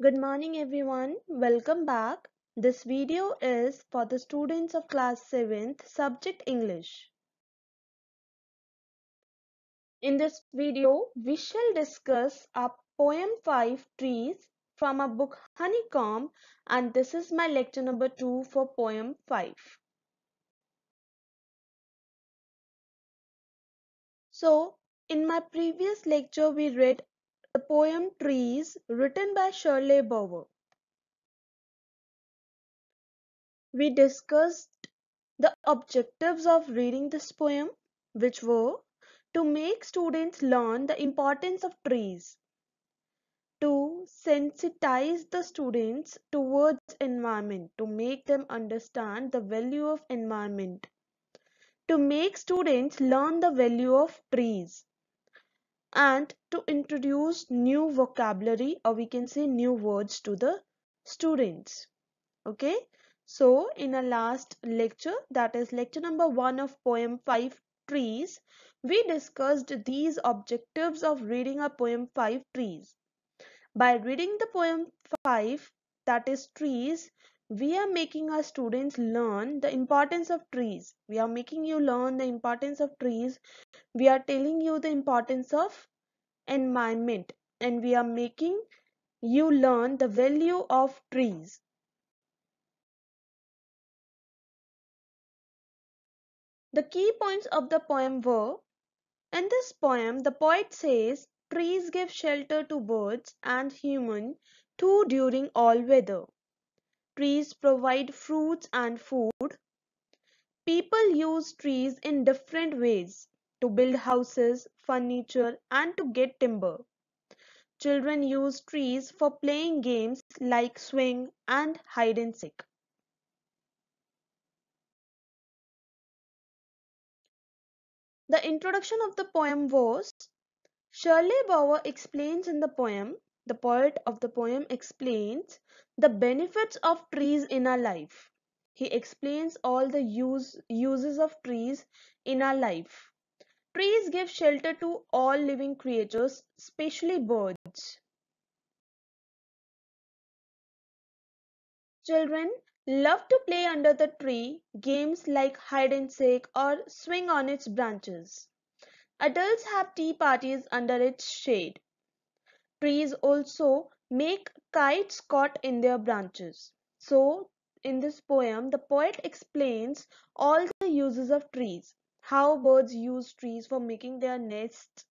Good morning everyone. Welcome back. This video is for the students of class 7th subject English. In this video, we shall discuss a poem 5 trees from a book Honeycomb and this is my lecture number 2 for poem 5. So, in my previous lecture we read the poem "Trees", written by Shirley Bower. We discussed the objectives of reading this poem, which were to make students learn the importance of trees, to sensitize the students towards environment, to make them understand the value of environment, to make students learn the value of trees, and to introduce new vocabulary or we can say new words to the students okay so in our last lecture that is lecture number one of poem five trees we discussed these objectives of reading a poem five trees by reading the poem five that is trees we are making our students learn the importance of trees we are making you learn the importance of trees we are telling you the importance of environment and we are making you learn the value of trees The key points of the poem were In this poem, the poet says, Trees give shelter to birds and human too during all weather. Trees provide fruits and food. People use trees in different ways to build houses, furniture, and to get timber. Children use trees for playing games like swing and hide and seek. The introduction of the poem was Shirley Bauer explains in the poem the poet of the poem explains the benefits of trees in our life. He explains all the use, uses of trees in our life. Trees give shelter to all living creatures, especially birds. Children love to play under the tree games like hide and seek or swing on its branches. Adults have tea parties under its shade trees also make kites caught in their branches. So, in this poem, the poet explains all the uses of trees how birds use trees for making their nests,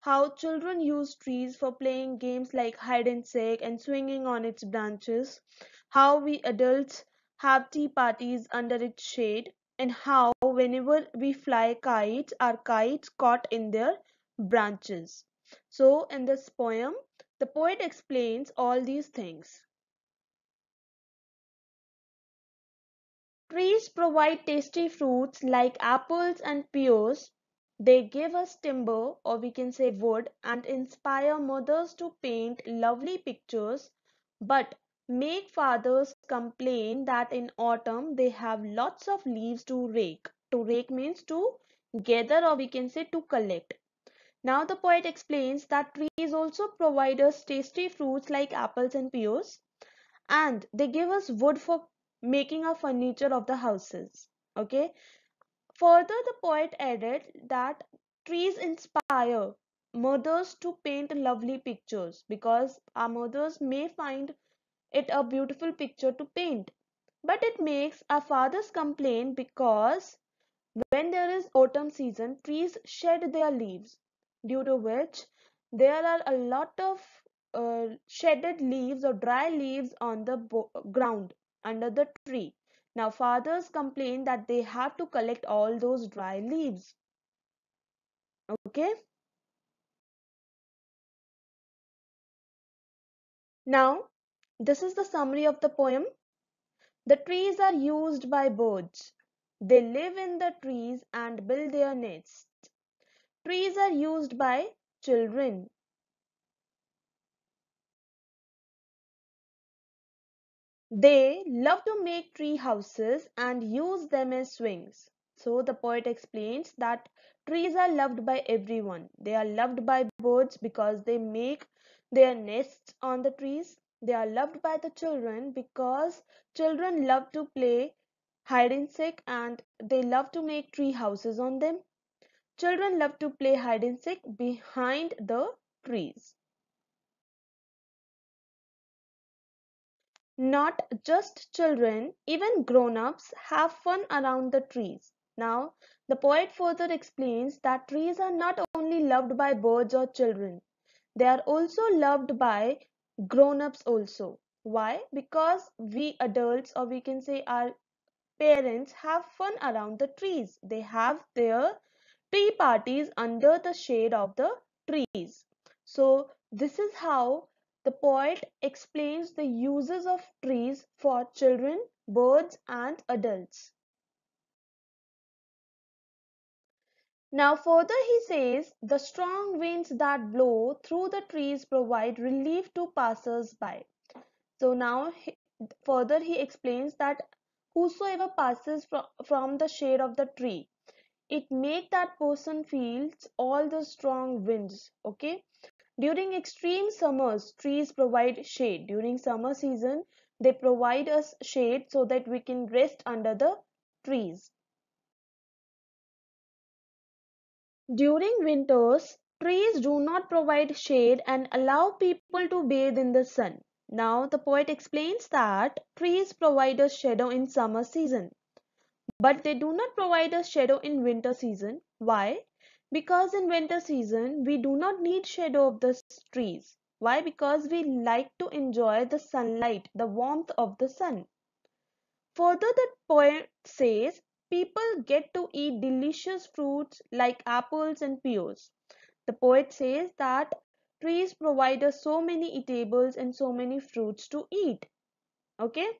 how children use trees for playing games like hide and seek and swinging on its branches, how we adults have tea parties under its shade, and how whenever we fly kites, our kites caught in their branches. So, in this poem, the poet explains all these things. Trees provide tasty fruits like apples and pears. They give us timber, or we can say wood, and inspire mothers to paint lovely pictures, but make fathers complain that in autumn they have lots of leaves to rake. To rake means to gather, or we can say to collect. Now the poet explains that trees also provide us tasty fruits like apples and pears and they give us wood for making our furniture of the houses. Okay. Further, the poet added that trees inspire mothers to paint lovely pictures because our mothers may find it a beautiful picture to paint. But it makes our fathers complain because when there is autumn season, trees shed their leaves due to which there are a lot of uh, shedded leaves or dry leaves on the ground under the tree. Now, fathers complain that they have to collect all those dry leaves. Okay. Now, this is the summary of the poem. The trees are used by birds. They live in the trees and build their nests. Trees are used by children. They love to make tree houses and use them as swings. So the poet explains that trees are loved by everyone. They are loved by birds because they make their nests on the trees. They are loved by the children because children love to play hide and seek and they love to make tree houses on them. Children love to play hide and seek behind the trees. Not just children, even grown-ups have fun around the trees. Now, the poet further explains that trees are not only loved by birds or children, they are also loved by grown-ups also. Why? Because we adults or we can say our parents have fun around the trees. They have their tea parties under the shade of the trees. So this is how the poet explains the uses of trees for children, birds and adults. Now further he says, the strong winds that blow through the trees provide relief to passers-by. So now he, further he explains that whosoever passes from, from the shade of the tree it make that person feels all the strong winds okay during extreme summers trees provide shade during summer season they provide us shade so that we can rest under the trees during winters trees do not provide shade and allow people to bathe in the sun now the poet explains that trees provide a shadow in summer season but they do not provide us shadow in winter season. Why? Because in winter season, we do not need shadow of the trees. Why? Because we like to enjoy the sunlight, the warmth of the sun. Further, the poet says people get to eat delicious fruits like apples and pears. The poet says that trees provide us so many eatables and so many fruits to eat. Okay.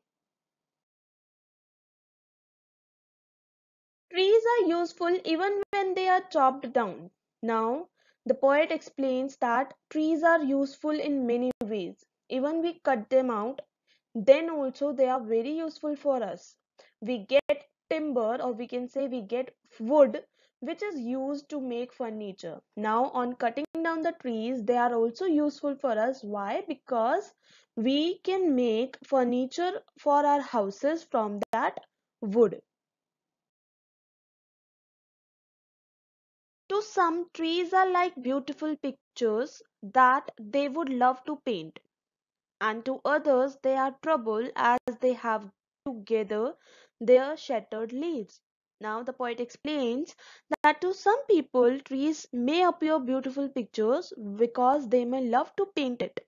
Trees are useful even when they are chopped down. Now, the poet explains that trees are useful in many ways. Even we cut them out, then also they are very useful for us. We get timber or we can say we get wood which is used to make furniture. Now on cutting down the trees, they are also useful for us. Why? Because we can make furniture for our houses from that wood. To some, trees are like beautiful pictures that they would love to paint, and to others, they are trouble as they have to gather their shattered leaves. Now, the poet explains that to some people, trees may appear beautiful pictures because they may love to paint it.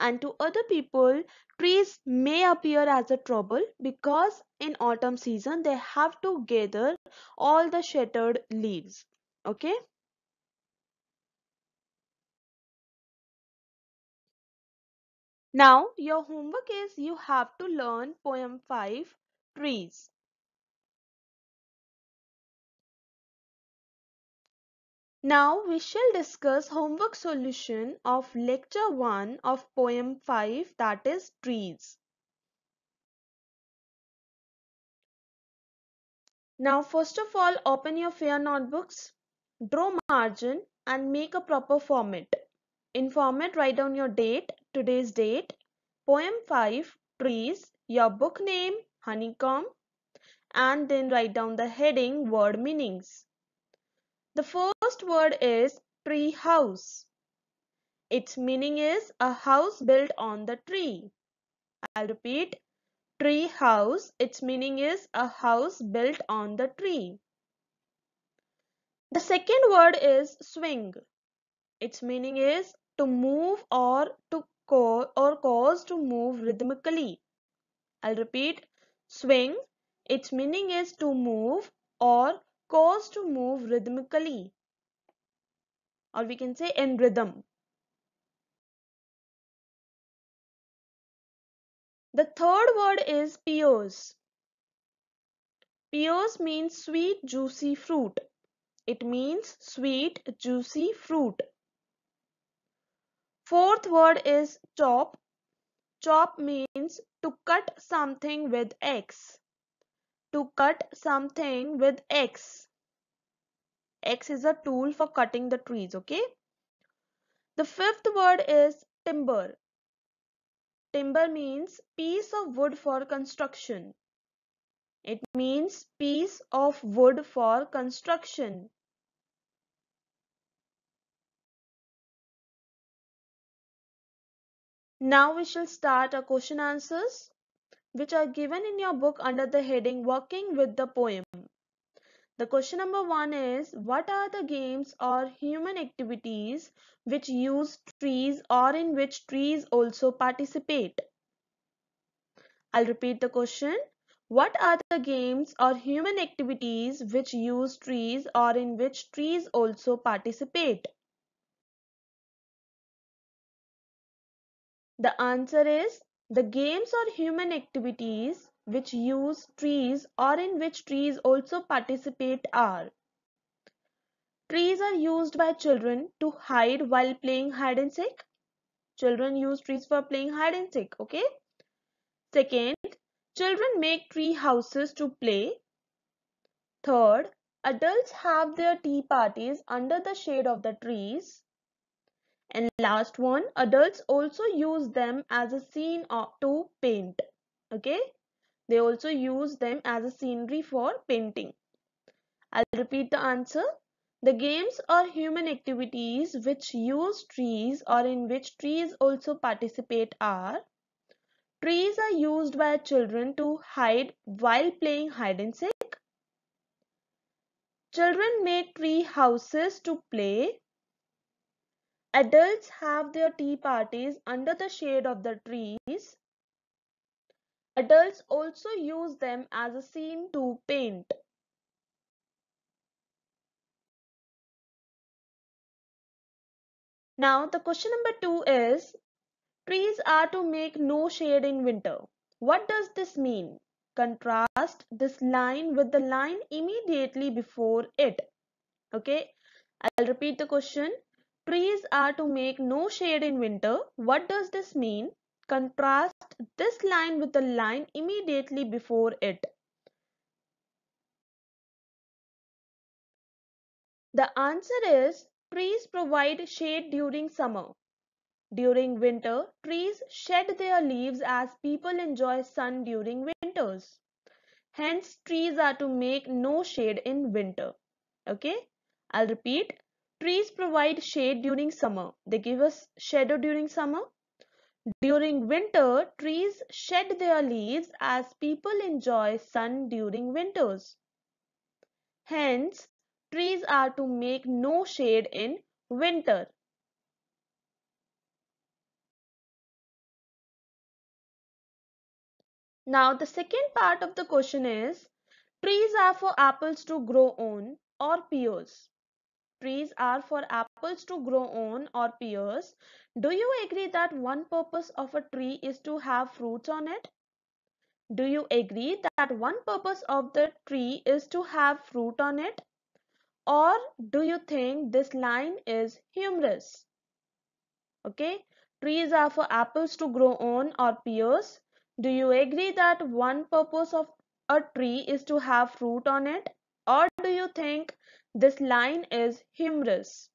And to other people, trees may appear as a trouble because in autumn season they have to gather all the shattered leaves okay now your homework is you have to learn poem 5 trees Now we shall discuss homework solution of lecture 1 of poem 5 that is trees. Now first of all open your fair notebooks. Draw margin and make a proper format. In format, write down your date, today's date, poem 5, trees, your book name, honeycomb, and then write down the heading word meanings. The first word is tree house. Its meaning is a house built on the tree. I'll repeat. Tree house. Its meaning is a house built on the tree. The second word is swing. Its meaning is to move or to cause or cause to move rhythmically. I'll repeat swing. Its meaning is to move or cause to move rhythmically. Or we can say in rhythm. The third word is pears. Pears means sweet juicy fruit. It means sweet, juicy fruit. Fourth word is chop. Chop means to cut something with X. To cut something with X. X is a tool for cutting the trees, okay? The fifth word is timber. Timber means piece of wood for construction. It means piece of wood for construction. Now we shall start our question answers which are given in your book under the heading Working with the Poem. The question number one is What are the games or human activities which use trees or in which trees also participate? I'll repeat the question. What are the games or human activities which use trees or in which trees also participate? The answer is the games or human activities which use trees or in which trees also participate are. Trees are used by children to hide while playing hide and seek. Children use trees for playing hide and seek, okay? Second, children make tree houses to play. Third, adults have their tea parties under the shade of the trees. And last one, adults also use them as a scene to paint. Okay, they also use them as a scenery for painting. I'll repeat the answer. The games are human activities which use trees or in which trees also participate are Trees are used by children to hide while playing hide and seek. Children make tree houses to play. Adults have their tea parties under the shade of the trees. Adults also use them as a scene to paint. Now the question number two is, trees are to make no shade in winter. What does this mean? Contrast this line with the line immediately before it. Okay, I'll repeat the question. Trees are to make no shade in winter. What does this mean? Contrast this line with the line immediately before it. The answer is trees provide shade during summer. During winter, trees shed their leaves as people enjoy sun during winters. Hence, trees are to make no shade in winter. Okay, I'll repeat. Trees provide shade during summer. They give us shadow during summer. During winter, trees shed their leaves as people enjoy sun during winters. Hence, trees are to make no shade in winter. Now, the second part of the question is, trees are for apples to grow on or pears trees are for apples to grow on or pears. Do you agree that one purpose of a tree is to have fruits on it? Do you agree that one purpose of the tree is to have fruit on it? Or do you think this line is humorous? Okay, trees are for apples to grow on or pears. Do you agree that one purpose of a tree is to have fruit on it? Or do you think this line is humorous?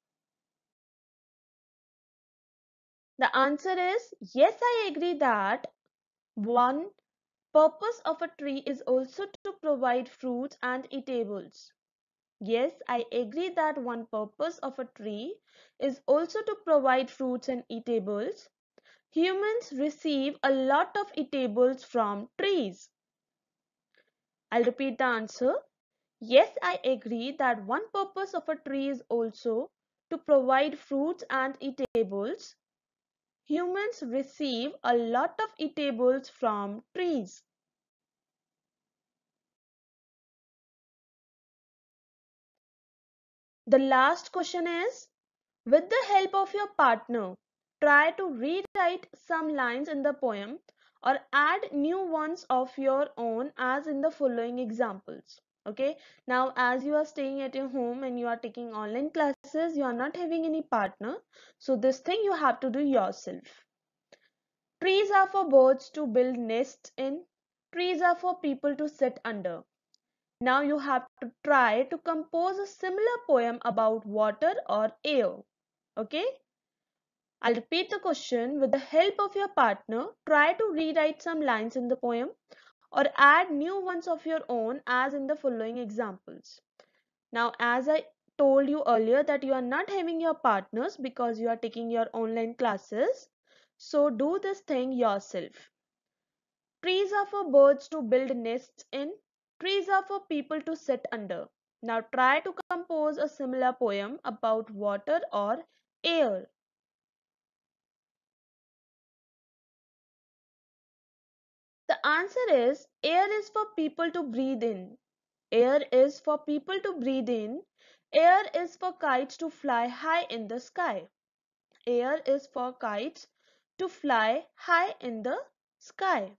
The answer is yes, I agree that one purpose of a tree is also to provide fruits and eatables. Yes, I agree that one purpose of a tree is also to provide fruits and eatables. Humans receive a lot of eatables from trees. I'll repeat the answer. Yes, I agree that one purpose of a tree is also to provide fruits and eatables. Humans receive a lot of eatables from trees. The last question is, with the help of your partner, try to rewrite some lines in the poem or add new ones of your own as in the following examples okay now as you are staying at your home and you are taking online classes you are not having any partner so this thing you have to do yourself trees are for birds to build nests in trees are for people to sit under now you have to try to compose a similar poem about water or air okay I'll repeat the question with the help of your partner try to rewrite some lines in the poem or add new ones of your own as in the following examples. Now as I told you earlier that you are not having your partners because you are taking your online classes. So do this thing yourself. Trees are for birds to build nests in. Trees are for people to sit under. Now try to compose a similar poem about water or air. answer is air is for people to breathe in. Air is for people to breathe in. Air is for kites to fly high in the sky. Air is for kites to fly high in the sky.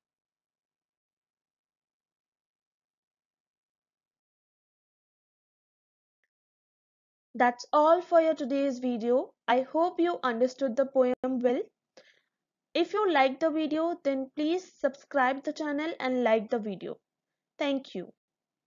That's all for your today's video. I hope you understood the poem well. If you like the video then please subscribe the channel and like the video. Thank you.